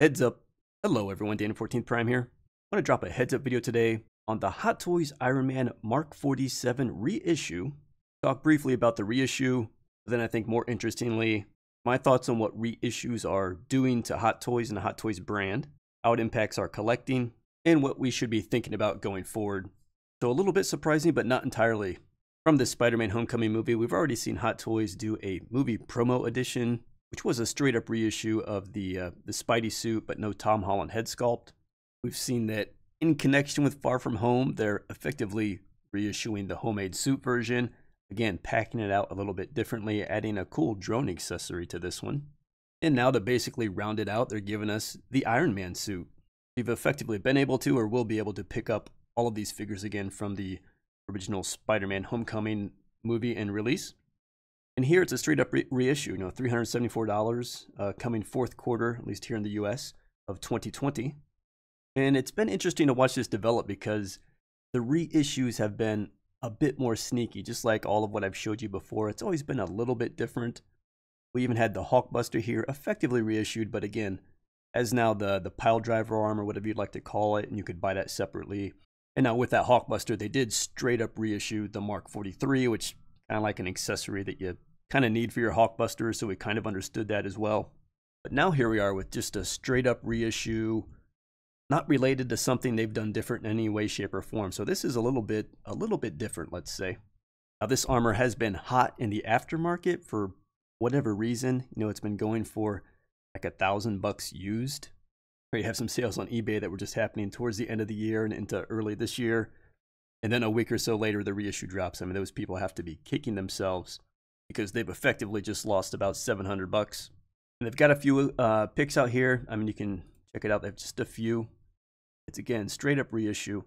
Heads up. Hello everyone, Dana 14th Prime here. I want to drop a heads up video today on the Hot Toys Iron Man Mark 47 reissue. Talk briefly about the reissue, then I think more interestingly, my thoughts on what reissues are doing to Hot Toys and the Hot Toys brand, how it impacts our collecting, and what we should be thinking about going forward. So a little bit surprising, but not entirely. From the Spider-Man Homecoming movie, we've already seen Hot Toys do a movie promo edition which was a straight up reissue of the uh, the Spidey suit, but no Tom Holland head sculpt. We've seen that in connection with Far From Home, they're effectively reissuing the homemade suit version, again packing it out a little bit differently, adding a cool drone accessory to this one. And now to basically round it out, they're giving us the Iron Man suit. We've effectively been able to or will be able to pick up all of these figures again from the original Spider-Man Homecoming movie and release. And here it's a straight up re reissue, you know, $374 uh, coming fourth quarter, at least here in the US, of 2020. And it's been interesting to watch this develop because the reissues have been a bit more sneaky, just like all of what I've showed you before. It's always been a little bit different. We even had the Hawkbuster here, effectively reissued, but again, as now the, the pile driver arm or whatever you'd like to call it, and you could buy that separately. And now with that Hawkbuster, they did straight up reissue the Mark 43, which kind of like an accessory that you kind of need for your Hawkbuster, so we kind of understood that as well. But now here we are with just a straight up reissue, not related to something they've done different in any way, shape, or form. So this is a little bit a little bit different, let's say. Now this armor has been hot in the aftermarket for whatever reason. You know, it's been going for like a thousand bucks used. Or you have some sales on eBay that were just happening towards the end of the year and into early this year. And then a week or so later, the reissue drops. I mean, those people have to be kicking themselves because they've effectively just lost about 700 bucks. And they've got a few uh, picks out here. I mean, you can check it out. They have just a few. It's again straight up reissue.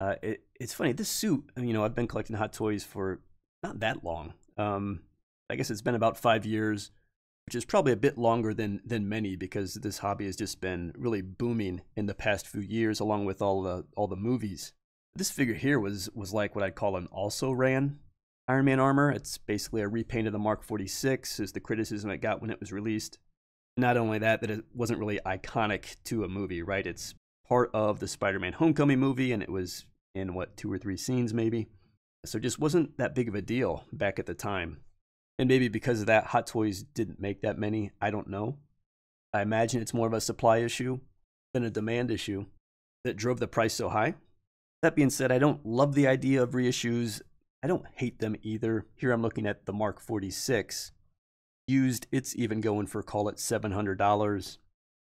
Uh, it, it's funny. This suit, you know, I've been collecting hot toys for not that long. Um, I guess it's been about five years, which is probably a bit longer than than many because this hobby has just been really booming in the past few years, along with all the all the movies. This figure here was was like what I'd call an also ran Iron Man armor. It's basically a repaint of the Mark 46, is the criticism it got when it was released. Not only that, that it wasn't really iconic to a movie, right? It's part of the Spider Man Homecoming movie, and it was in what, two or three scenes maybe. So it just wasn't that big of a deal back at the time. And maybe because of that, Hot Toys didn't make that many. I don't know. I imagine it's more of a supply issue than a demand issue that drove the price so high. That being said, I don't love the idea of reissues I don't hate them either. Here I'm looking at the Mark 46. Used, it's even going for call it $700.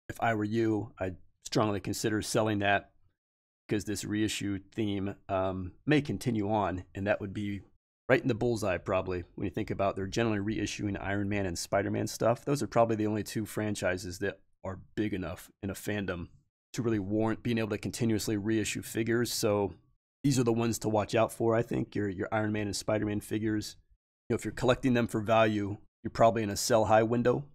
If I were you, I'd strongly consider selling that because this reissue theme um, may continue on, and that would be right in the bullseye probably when you think about they're generally reissuing Iron Man and Spider Man stuff. Those are probably the only two franchises that are big enough in a fandom to really warrant being able to continuously reissue figures. So these are the ones to watch out for. I think your your Iron Man and Spider Man figures. You know, if you're collecting them for value, you're probably in a sell high window.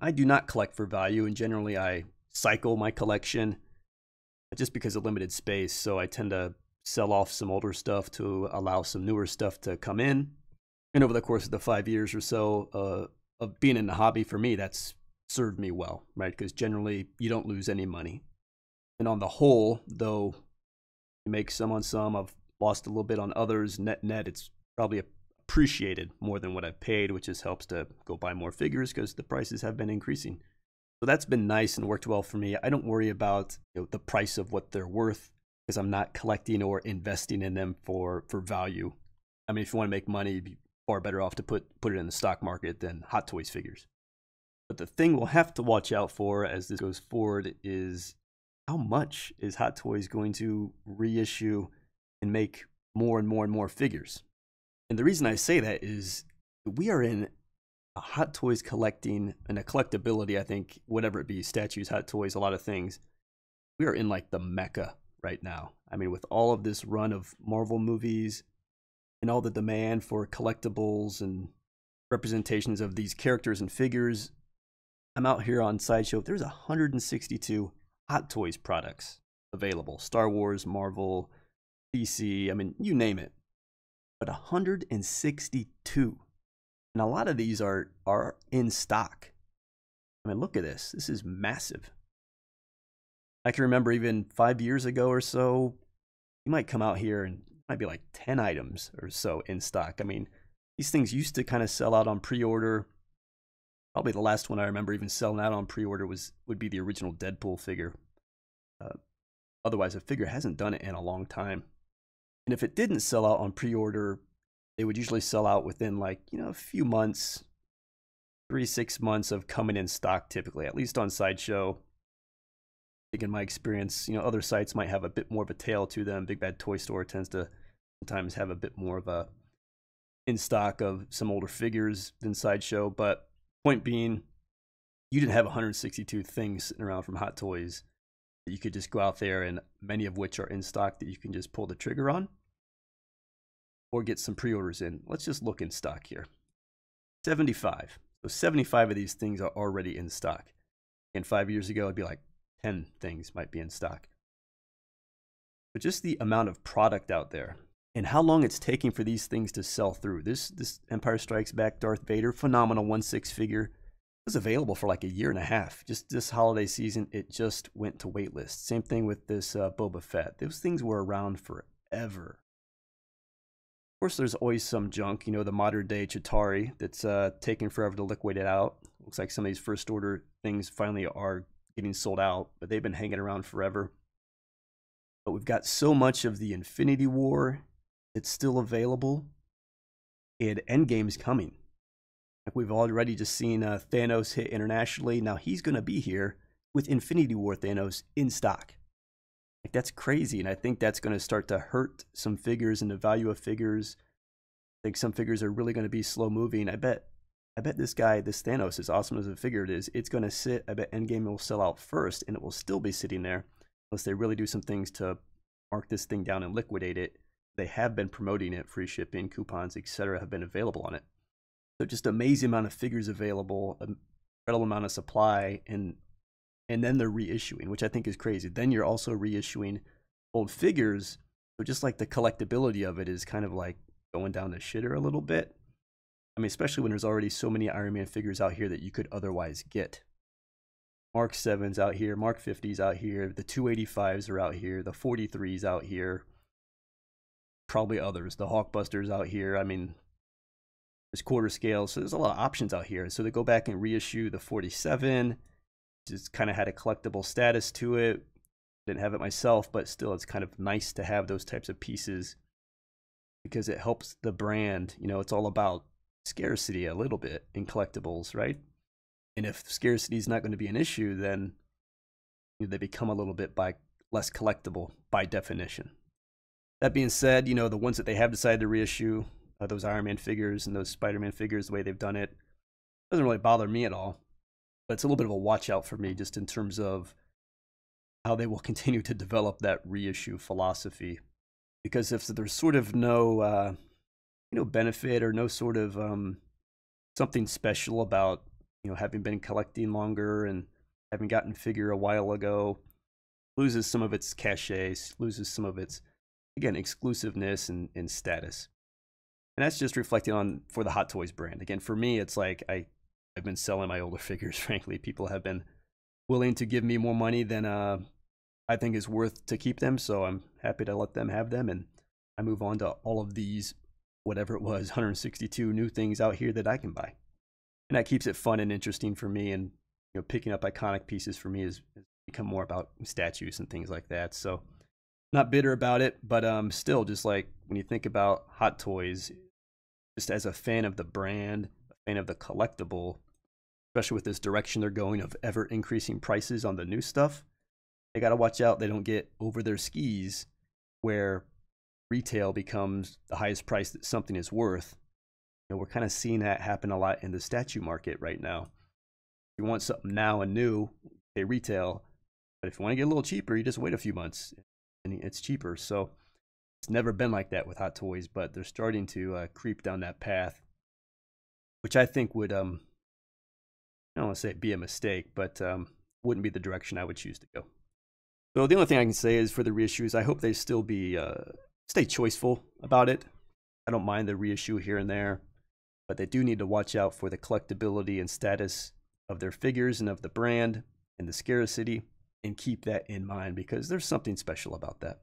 I do not collect for value, and generally I cycle my collection just because of limited space. So I tend to sell off some older stuff to allow some newer stuff to come in. And over the course of the five years or so uh, of being in the hobby, for me, that's served me well, right? Because generally you don't lose any money. And on the whole, though you make some on some. I've lost a little bit on others. Net net, it's probably appreciated more than what I have paid, which just helps to go buy more figures because the prices have been increasing. So that's been nice and worked well for me. I don't worry about you know, the price of what they're worth because I'm not collecting or investing in them for for value. I mean, if you want to make money, you'd be far better off to put put it in the stock market than Hot Toys figures. But the thing we'll have to watch out for as this goes forward is how much is Hot Toys going to reissue and make more and more and more figures? And the reason I say that is we are in a Hot Toys collecting and a collectability, I think, whatever it be, statues, Hot Toys, a lot of things. We are in like the mecca right now. I mean, with all of this run of Marvel movies and all the demand for collectibles and representations of these characters and figures, I'm out here on Sideshow. There's 162 Hot Toys products available Star Wars, Marvel, DC, I mean, you name it. But 162. And a lot of these are, are in stock. I mean, look at this. This is massive. I can remember even five years ago or so, you might come out here and might be like 10 items or so in stock. I mean, these things used to kind of sell out on pre order probably the last one I remember even selling out on pre-order was would be the original Deadpool figure. Uh, otherwise, a figure hasn't done it in a long time. And if it didn't sell out on pre-order, they would usually sell out within like you know a few months, three six months of coming in stock typically, at least on sideshow. In my experience, you know, other sites might have a bit more of a tail to them. Big Bad Toy Store tends to sometimes have a bit more of a in stock of some older figures than Sideshow, but Point being, you didn't have 162 things sitting around from Hot Toys that you could just go out there and many of which are in stock that you can just pull the trigger on or get some pre orders in. Let's just look in stock here 75. So 75 of these things are already in stock. And five years ago, it'd be like 10 things might be in stock. But just the amount of product out there and how long it's taking for these things to sell through. This this Empire Strikes Back Darth Vader phenomenal one six figure was available for like a year and a half. Just this holiday season, it just went to waitlist. Same thing with this uh, Boba Fett. Those things were around forever. Of course, there's always some junk, you know, the modern day Chitari that's uh, taking forever to liquidate it out. Looks like some of these first order things finally are getting sold out, but they've been hanging around forever. But we've got so much of the Infinity War it's still available. And Endgame's coming. Like we've already just seen uh, Thanos hit internationally. Now he's going to be here with Infinity War Thanos in stock. Like that's crazy, and I think that's going to start to hurt some figures and the value of figures. I think some figures are really going to be slow moving. I bet, I bet this guy, this Thanos, as awesome as a figure it is, it's going to sit. I bet Endgame will sell out first, and it will still be sitting there unless they really do some things to mark this thing down and liquidate it they have been promoting it. Free shipping, coupons, etc., have been available on it. So just amazing amount of figures available, incredible amount of supply, and and then they're reissuing, which I think is crazy. Then you're also reissuing old figures. So just like the collectability of it is kind of like going down the shitter a little bit. I mean, especially when there's already so many Iron Man figures out here that you could otherwise get. Mark 7s out here, Mark 50s out here, the 285s are out here, the 43s out here probably others. The Hawkbusters out here. I mean, there's quarter scale, so there's a lot of options out here. So they go back and reissue the 47. Just kind of had a collectible status to it. Didn't have it myself, but still, it's kind of nice to have those types of pieces because it helps the brand. You know, it's all about scarcity a little bit in collectibles, right? And if scarcity is not going to be an issue, then they become a little bit by less collectible by definition. That being said, you know, the ones that they have decided to reissue, uh, those Iron Man figures and those Spider Man figures, the way they've done it, doesn't really bother me at all. But it's a little bit of a watch out for me just in terms of how they will continue to develop that reissue philosophy. Because if there's sort of no, uh, you know, benefit or no sort of um, something special about, you know, having been collecting longer and having gotten figure a while ago, loses some of its cachet, loses some of its again, exclusiveness and, and status. And that's just reflecting on for the Hot Toys brand. Again, for me, it's like I, I've been selling my older figures, frankly. People have been willing to give me more money than uh, I think is worth to keep them. So I'm happy to let them have them. And I move on to all of these, whatever it was, 162 new things out here that I can buy. And that keeps it fun and interesting for me. And you know, picking up iconic pieces for me has become more about statues and things like that. So not bitter about it, but um, still, just like when you think about Hot Toys, just as a fan of the brand, a fan of the collectible, especially with this direction they're going of ever increasing prices on the new stuff, they got to watch out they don't get over their skis where retail becomes the highest price that something is worth. You know, we're kind of seeing that happen a lot in the statue market right now. If you want something now and new, they retail. But if you want to get a little cheaper, you just wait a few months and it's cheaper. So it's never been like that with Hot Toys, but they're starting to uh, creep down that path, which I think would um I don't want to say be a mistake, but um, wouldn't be the direction I would choose to go. So the only thing I can say is for the reissues, I hope they still be uh, stay choiceful about it. I don't mind the reissue here and there, but they do need to watch out for the collectability and status of their figures and of the brand and the scarcity and keep that in mind because there's something special about that.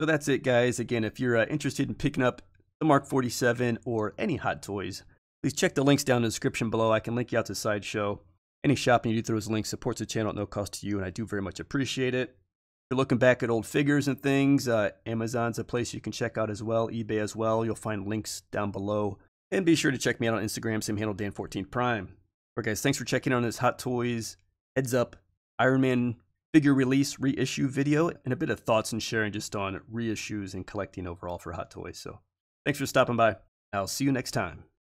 So that's it, guys. Again, if you're uh, interested in picking up the Mark 47 or any Hot Toys, please check the links down in the description below. I can link you out to Sideshow. Any shopping you do through those links supports the channel at no cost to you, and I do very much appreciate it. If you're looking back at old figures and things, uh, Amazon's a place you can check out as well, eBay as well. You'll find links down below. And be sure to check me out on Instagram, same handle, Dan14Prime. All right, guys, thanks for checking on this Hot Toys Heads Up Iron Man figure release reissue video and a bit of thoughts and sharing just on reissues and collecting overall for Hot Toys. So thanks for stopping by. I'll see you next time.